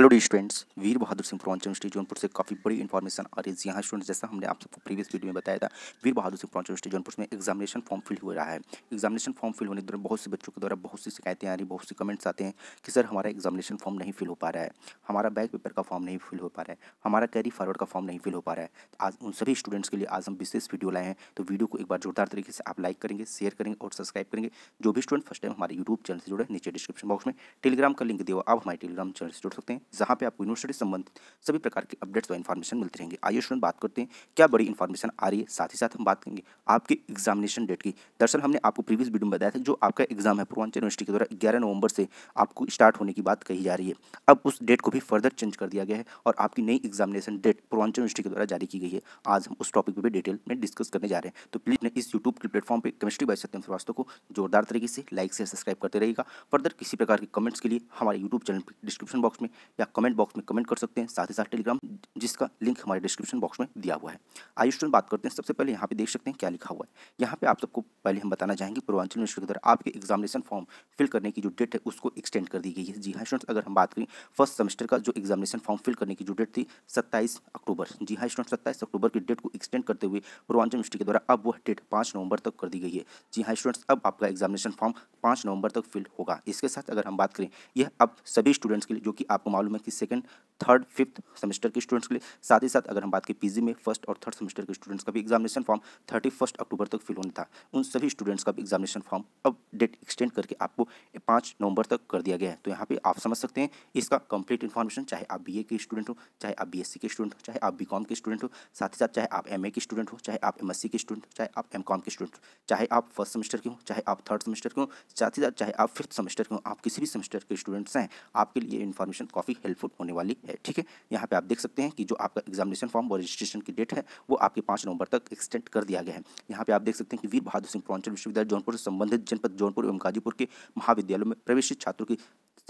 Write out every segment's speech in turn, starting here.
hello the students Veer Bahadur Singh university Jaunpur से काफ़ी बड़ी इन्फॉर्मेशन आ रही है यहाँ स्टूडेंट्स जैसा हमने आप सबको प्रीवियस वीडियो में बताया था वीर बहादुर सिंह यूनिवर्सिटी जौनपुर में एग्जामिनेशन फॉर्म फिल हो रहा है एग्जामिनेशन फॉर्म फिल होने के दौरान बहुत से बच्चों के द्वारा बहुत सी शिकायतें आ रही बहुत सी कमेंट्स आते हैं कि सर हमारा एग्जामिनेशन फॉर्म नहीं फिल हो पा रहा है हमारा बैक पेपर का फॉर्म नहीं फिल हो पा रहा है हमारा कैरी फॉरवर्ड का फॉर्म नहीं फिल हो पा रहा है तो आज उन सभी स्टूडेंट्स के लिए आज हम विशेष वीडियो लाए हैं तो वीडियो को एक बार जोरदार तरीके से आप लाइक करेंगे शेयर करेंगे और सब्सक्राइब करेंगे जो भी स्टूडेंट फर्स्ट टाइम हमारे यूट्यूब चैनल से जुड़े नीचे डिस्क्रिप्शन बॉक्स में टेलीग्राम का लिंक दिया आप हमारे टेलीग्राम चैनल से जुड़ सकते हैं जहाँ पे आपको यूनिवर्सिटी संबंधित सभी प्रकार के अपडेट्स व इन्फॉर्मेशन मिलती रहेंगे आइए स्टूडेंट बात करते हैं क्या बड़ी इन्फॉर्मेशन आ रही है साथ ही साथ हम बात करेंगे आपके एग्जामिनेशन डेट की दरअसल हमने आपको प्रीवियस वीडियो में बताया था जो आपका एग्जाम है पूर्वांचल यूनिवर्सिटी के द्वारा ग्यारह नवंबर से आपको स्टार्ट होने की बात कही जा रही है अब उस डेट को भी फर्दर चेंज कर दिया गया है और आपकी नई एग्जामिनेशन डेट पूर्वांचल यूनिवर्सिटी के द्वारा जारी की गई है आज हम उस टॉपिक पर भी डिटेल में डिस्कस करने जा रहे हैं तो प्लीज इस यूट्यूब के प्लेटफॉर्म पर केमिस्ट्री बाई सत्यम श्रीवास्तव को जोरदार तरीके से लाइक से सब्सक्राइब करते रहेगा फर्दर किसी प्रकार के कमेंट्स के लिए हमारे यूट्यूब चैनल डिस्क्रिप्शन बॉक्स में या कमेंट बॉक्स में कमेंट कर सकते हैं साथ ही साथ टेलीग्राम जिसका लिंक हमारे डिस्क्रिप्शन बॉक्स में दिया हुआ है आइए बात करते हैं सबसे पहले यहाँ पे देख सकते हैं क्या लिखा हुआ है यहाँ पे आप सबको पहले हम बताना चाहेंगे पूर्वांचल यूनिवर्सिटी के तरह आपके एग्जामिनेशन फॉर्म फिल करने की जो डेट है उसको एक्सटेंड कर दी गई है जी हाँ स्टूडेंट्स अगर हम बात करें फर्स्ट सेमेस्टर का जो एग्जामिनेशन फॉर्म फिल करने की जो डेट थी सत्ताईस अक्टूबर जी हाँ स्टूडेंट सत्ताईस अक्टूबर की डेट को एक्सटेंड करते हुए पूर्वांचल यूनिवर्सिटी के द्वारा अब वह डेट पाँच नवंबर तक कर दी गई है जी हाँ स्टूडेंट्स अब आपका एग्जामिनेशन फॉर्म पाँच नवंबर तक फिल होगा इसके साथ अगर हम बात करें यह अब सभी स्टूडेंट्स के लिए जो कि आपको मालूम है कि सेकंड थर्ड फिफ्थ सेमेस्टर के स्टूडेंट्स के लिए साथ ही साथ अगर हम बात की पीजी में फर्स्ट और थर्ड सेमेस्टर के स्टूडेंट्स का भी examination form thirty first October तक फिल होना था उन सभी स्टूडेंट्स का भी एग्जामिनेशन फॉर्म अब डेट एक्सटेंड करके आपको पाँच नवंबर तक कर दिया गया है तो यहाँ पे आप समझ सकते हैं इसका कंप्लीट इन्फॉर्मेशन चाहे आप बी के स्टूडेंट हो चाहे आप बी के स्टूडेंट हो चाहे आप बी के स्टूडेंट हो साथ ही साथ चाहे आप एम के स्टूडेंट हो चाहे आप एम के स्टूडेंट हो चाहे आप एम के स्टूडेंट हो चाहे आप फर्स्ट सेमेस्टर के हो चाहे आप थर्ड सेमेस्टर के हो साथ ही साथ चाहे आप फिफ्थ सेमेस्टर के हो आप किसी भी सेमेस्टर के स्टूडेंट्स हैं आपके लिए इन्फॉर्मेशन काफ़ी हेल्पफुल होने वाली है है ठीक है यहाँ पे आप देख सकते हैं कि जो आपका एग्जामिनेशन फॉर्म और रजिस्ट्रेशन की डेट है वो आपके पाँच नवंबर तक एक्सटेंड कर दिया गया है यहाँ पे आप देख सकते हैं कि वीर बहादुर सिंह पूर्वांचल विश्वविद्यालय जौनपुर से संबंधित जनपद जौनपुर एवं गाजीपुर के महाविद्यालयों में प्रवेशित छात्रों की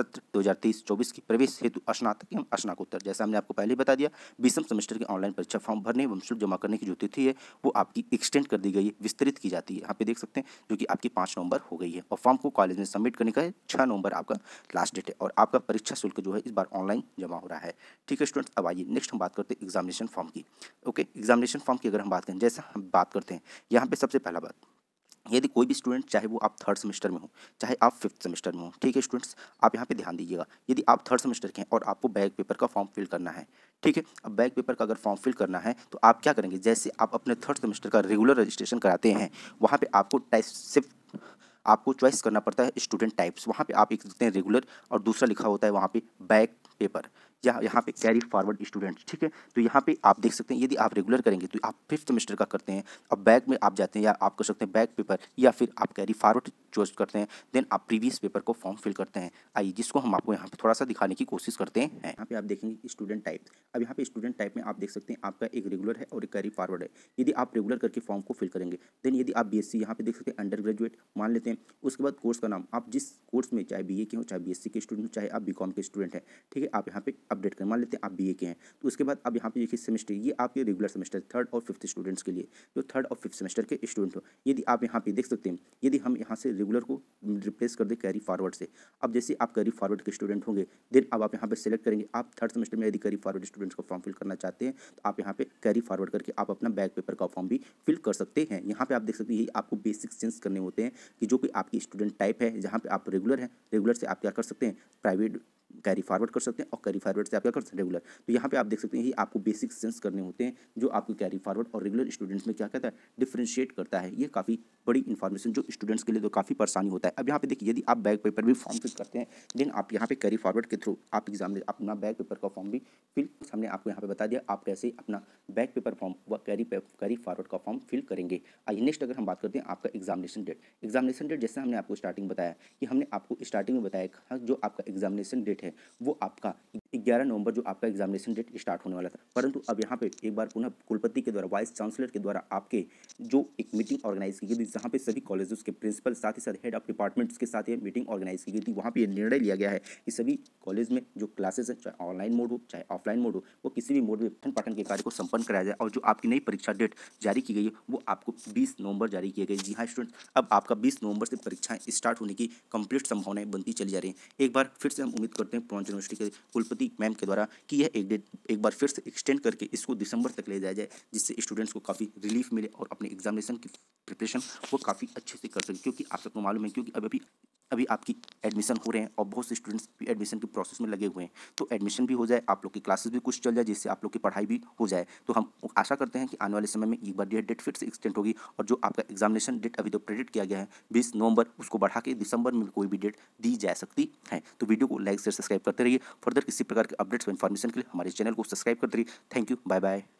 सत्र तेईस चौबीस की प्रवेश हेतु स्नातक एवं स्नाकोत्तर जैसा हमने आपको पहले बता दिया बीसम सेमेस्टर के ऑनलाइन परीक्षा फॉर्म भरने एवं शुल्क जमा करने की जो तिथि है वो आपकी एक्सटेंड कर दी गई है विस्तरित की जाती है यहाँ पे देख सकते हैं जो कि आपकी पाँच नवंबर हो गई है और फॉर्म को कॉलेज में सबमिट करने का है छः नवंबर आपका लास्ट डेट है और आपका परीक्षा शुल्क जो है इस बार ऑनलाइन जमा हो रहा है ठीक है स्टूडेंट्स अब आइए नेक्स्ट हम बात करते हैं एग्जामिनेशन फॉर्म की ओके एग्जामिनेशन फॉर्म की अगर हम बात करें जैसा हम बात करते हैं यहाँ पे सबसे पहला बात यदि कोई भी स्टूडेंट चाहे वो आप थर्ड सेमेस्टर में हो चाहे आप फिफ्थ सेमेस्टर में हो ठीक है स्टूडेंट्स आप यहाँ पे ध्यान दीजिएगा यदि आप थर्ड सेमेस्टर के हैं और आपको बैक पेपर का फॉर्म फिल करना है ठीक है अब बैक पेपर का अगर फॉर्म फिल करना है तो आप क्या करेंगे जैसे आप अपने थर्ड सेमेस्टर का रेगुलर रजिस्ट्रेशन कराते हैं वहाँ पर आपको टाइप सिर्फ आपको चॉइस करना पड़ता है स्टूडेंट टाइप्स वहाँ पर आप एक लिखते हैं रेगुलर और दूसरा लिखा होता है वहाँ पर बैक पेपर या यहाँ पे कैरी फॉरवर्ड स्टूडेंट ठीक है तो यहाँ पे आप देख सकते हैं यदि आप रेगुलर करेंगे तो आप फिफ्थ सेमेस्टर का करते हैं अब बैक में आप जाते हैं या आप कर सकते हैं बैक पेपर या फिर आप कैरी फॉरवर्ड चूज करते हैं देन आप प्रीवियस पेपर को फॉर्म फिल करते हैं आइए जिसको हम आपको यहाँ पे थोड़ा सा दिखाने की कोशिश करते हैं यहाँ पे आप देखेंगे स्टूडेंट टाइप अब यहाँ पे स्टूडेंट टाइप में आप देख सकते हैं आपका एक रेगुलर है और एक कैरी फॉरवर्ड है यदि आप रेगुलर करके फॉर्म को फिल करेंगे देन यदि आप बी एस यहाँ पे देख सकते हैं अंडर ग्रेजुएट मान लेते हैं उसके बाद कोर्स का नाम आप जिस कोर्स में चाहे बी के हो चाहे बी के स्टूडेंट चाहे आप बी के स्टूडेंट हैं ठीक है आप यहाँ पे अपडेट करें मान लेते हैं आप बी के हैं तो उसके बाद अब यहाँ पे देखिए सेमेस्टर ये आपके रेगुलर सेमेस्टर थर्ड और फिफ्थ स्टूडेंट्स के लिए जो थर्ड और फिफ्थ सेमेस्टर के स्टूडेंट हो यदि आप यहाँ पे देख सकते हैं यदि हम यहाँ से रेगुलर को रिप्लेस कर दें कैरी फॉरवर्ड से अब जैसे आप कैरी फॉरवर्ड के स्टूडेंट होंगे देन अब आप यहाँ पर सेलेक्ट करेंगे आप थर्ड सेमेस्टर में यदि कैरी फॉरवर्ड स्टूडेंट्स को फॉर्म फिल करना चाहते हैं तो आप यहाँ पर कैरी फॉरवर्ड करके आप अपना बैक पेपर का फॉर्म भी फिल कर सकते हैं यहाँ पर आप देख सकते हैं आपको बेसिक सेंस करने होते हैं कि जो कि आपकी स्टूडेंट टाइप है जहाँ पर आप रेगुलर हैं रेगुलर से आप क्या कर सकते हैं प्राइवेट कैरी फॉरवर्ड कर सकते हैं और कैरी फॉरवर्ड फॉरवर्ड से आप क्या कर सकते हैं रेगुलर तो यहाँ पे आप देख सकते हैं ये आपको बेसिक सेंस करने होते हैं जो आपको कैरी फॉरवर्ड और रेगुलर स्टूडेंट्स में क्या कहता है डिफ्रेंशिएट करता है ये काफ़ी बड़ी इन्फॉर्मेशन जो स्टूडेंट्स के लिए तो काफ़ी परेशानी होता है अब यहाँ पे देखिए यदि आप बैक पेपर भी फॉर्म फिल करते हैं देन आप यहाँ पे कैरी फॉरवर्ड के थ्रू आप एग्जाम अपना बैक पेपर का फॉर्म भी फिल हमने आपको यहाँ पे बता दिया आप कैसे अपना बैक पेपर फॉर्म व कैरी कैरी फॉरवर्ड का फॉर्म फिल करेंगे आइए नेक्स्ट अगर हम बात करते हैं आपका एग्जामिनेशन डेट एग्जामिनेशन डेट जैसे हमने आपको स्टार्टिंग बताया कि हमने आपको स्टार्टिंग में बताया जो आपका एग्जामिनेशन डेट है वो आपका ग्यारह नवंबर जो आपका एग्जामिनेशन डेट स्टार्ट होने वाला था परंतु अब यहाँ पे एक बार पुनः कुलपति के द्वारा वाइस चांसलर के द्वारा आपके जो एक मीटिंग ऑर्गेनाइज की गई जहाँ पे सभी कॉलेजेस के प्रिंसिपल साथ ही साथ हेड ऑफ डिपार्टमेंट्स के साथ ये मीटिंग ऑर्गेनाइज की गई थी वहाँ पर निर्णय लिया गया है कि सभी कॉलेज में जो क्लासेस है चाहे ऑनलाइन मोड हो चाहे ऑफलाइन मोड हो वो किसी भी मोड में पठन पाठन के कार्य को संपन्न कराया जाए और जो आपकी नई परीक्षा डेट जारी की गई है वो आपको बीस नवंबर जारी किया गया जी हाँ स्टूडेंट्स अब आपका बीस नवंबर से परीक्षाएं स्टार्ट होने की कंप्लीट संभावनाएं बनती चली जा रही हैं एक बार फिर से हम उम्मीद करते हैं पुरानी यूनिवर्सिटी के कुलपति मैम के द्वारा कि यह एक डेट एक बार फिर से एक्सटेंड करके इसको दिसंबर तक ले जाया जाए जिससे स्टूडेंट्स को काफ़ी रिलीफ मिले और अपने एग्जामिनेशन की प्रिपरेशन वो काफ़ी अच्छे से कर सकें क्योंकि आप सबको मालूम है क्योंकि अभी अभी अभी आपकी एडमिशन हो रहे हैं और बहुत से स्टूडेंट्स भी एडमिशन के प्रोसेस में लगे हुए हैं तो एडमिशन भी हो जाए आप लोग की क्लासेस भी कुछ चल जाए जिससे आप लोग की पढ़ाई भी हो जाए तो हम आशा करते हैं कि आने वाले समय में एक बार डेट डेट फिर से एक्सटेंड होगी और जो आपका एग्जामिनेशन डेट अभी तो प्रेडिक्ट किया गया है बीस नवंबर उसको बढ़ा के दिसंबर में कोई भी डेट दी जा सकती है तो वीडियो को लाइक से सब्सक्राइब करते रहिए फर्दर किसी प्रकार के अपडेट्स और इन्फॉर्मेशन के लिए हमारे चैनल को सब्सक्राइब करते रहिए थैंक यू बाय बाय